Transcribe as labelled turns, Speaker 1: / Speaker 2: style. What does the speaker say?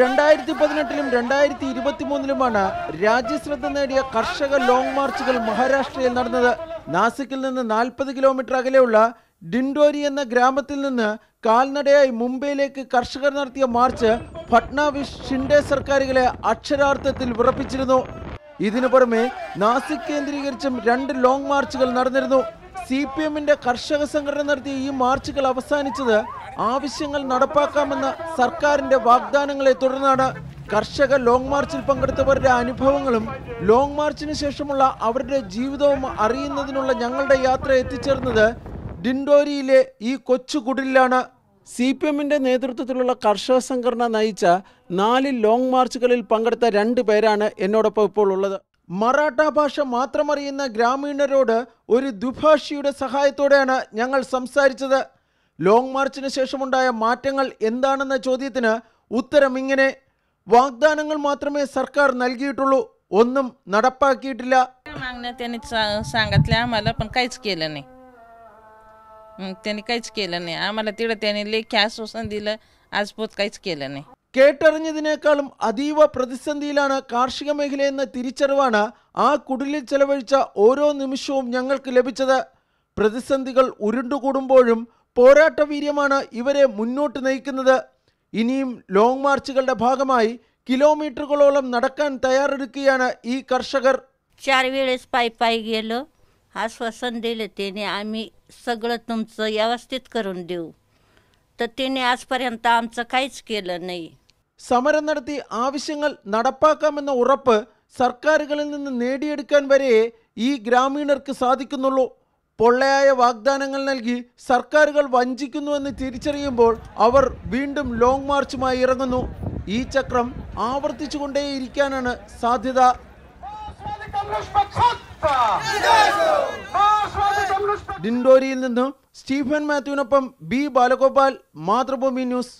Speaker 1: രണ്ടായിരത്തി പതിനെട്ടിലും രണ്ടായിരത്തി ഇരുപത്തി മൂന്നിലുമാണ് രാജ്യശ്രദ്ധ നേടിയ കർഷക ലോങ് മാർച്ചുകൾ മഹാരാഷ്ട്രയിൽ നടന്നത് നാസിക്കിൽ നിന്ന് നാൽപ്പത് കിലോമീറ്റർ അകലെയുള്ള ഡിൻഡോരി എന്ന ഗ്രാമത്തിൽ നിന്ന് കാൽനടയായി മുംബൈയിലേക്ക് കർഷകർ നടത്തിയ മാർച്ച് ഫട്നാവിസ് ഷിൻഡെ സർക്കാരുകളെ അക്ഷരാർത്ഥത്തിൽ വിറപ്പിച്ചിരുന്നു ഇതിനു പുറമെ നാസിക് കേന്ദ്രീകരിച്ചും രണ്ട് ലോങ് മാർച്ചുകൾ നടന്നിരുന്നു സി പി എമ്മിന്റെ കർഷക സംഘടന നടത്തിയ ഈ മാർച്ചുകൾ അവസാനിച്ചത് ആവശ്യങ്ങൾ നടപ്പാക്കാമെന്ന സർക്കാരിന്റെ വാഗ്ദാനങ്ങളെ തുടർന്നാണ് കർഷക ലോങ് മാർച്ചിൽ പങ്കെടുത്തവരുടെ അനുഭവങ്ങളും ലോങ് മാർച്ചിന് ശേഷമുള്ള അവരുടെ ജീവിതവും അറിയുന്നതിനുള്ള ഞങ്ങളുടെ യാത്ര എത്തിച്ചേർന്നത് ഡിൻഡോരിയിലെ ഈ കൊച്ചു കുടിലാണ് സി പി എമ്മിന്റെ നേതൃത്വത്തിലുള്ള കർഷക സംഘടന നയിച്ച നാല് ലോങ് മാർച്ചുകളിൽ പങ്കെടുത്ത രണ്ട് പേരാണ് എന്നോടൊപ്പം ഇപ്പോൾ ഉള്ളത് മറാഠ ഭാഷ മാത്രമറിയുന്ന ഗ്രാമീണരോട് ഒരു ദുഭാഷിയുടെ സഹായത്തോടെയാണ് ഞങ്ങൾ സംസാരിച്ചത് ലോങ് മാർച്ചിന് ശേഷമുണ്ടായ മാറ്റങ്ങൾ എന്താണെന്ന ചോദ്യത്തിന് ഉത്തരം ഇങ്ങനെ വാഗ്ദാനങ്ങൾ മാത്രമേ സർക്കാർ നൽകിയിട്ടുള്ളൂ ഒന്നും നടപ്പാക്കിയിട്ടില്ല
Speaker 2: त्यांनी काहीच केलं नाही आम्हाला तिकडं त्यांनी लेखी आश्वासन दिलं आज पोत काहीच केलं नाही
Speaker 1: കേട്ടറിഞ്ഞതിനേക്കാളും അതീവ പ്രതിസന്ധിയിലാണ് കാർഷിക മേഖലയെന്ന തിരിച്ചറിവാണ് ആ കുടിലിൽ ചെലവഴിച്ച ഓരോ നിമിഷവും ഞങ്ങൾക്ക് ലഭിച്ചത് പ്രതിസന്ധികൾ ഉരുണ്ടുകൂടുമ്പോഴും പോരാട്ട വീര്യമാണ് ഇവരെ മുന്നോട്ട് നയിക്കുന്നത് ഇനിയും ലോങ് മാർച്ചുകളുടെ ഭാഗമായി കിലോമീറ്ററുകളോളം നടക്കാൻ തയ്യാറെടുക്കുകയാണ് ഈ കർഷകർ
Speaker 3: चार वेळेस तर तिने आजपर्यंत आमचं काहीच केलं नाही
Speaker 1: സമരം നടത്തി ആവശ്യങ്ങൾ നടപ്പാക്കാമെന്ന ഉറപ്പ് സർക്കാരുകളിൽ നിന്ന് നേടിയെടുക്കാൻ വരെ ഈ ഗ്രാമീണർക്ക് സാധിക്കുന്നുള്ളൂ പൊള്ളയായ വാഗ്ദാനങ്ങൾ നൽകി സർക്കാരുകൾ വഞ്ചിക്കുന്നുവെന്ന് തിരിച്ചറിയുമ്പോൾ അവർ വീണ്ടും ലോങ് മാർച്ചുമായി ഇറങ്ങുന്നു ഈ ചക്രം ആവർത്തിച്ചുകൊണ്ടേയിരിക്കാനാണ് സാധ്യത ഡിൻഡോരിയിൽ നിന്നും സ്റ്റീഫൻ മാത്യുവിനൊപ്പം ബി ബാലഗോപാൽ മാതൃഭൂമി ന്യൂസ്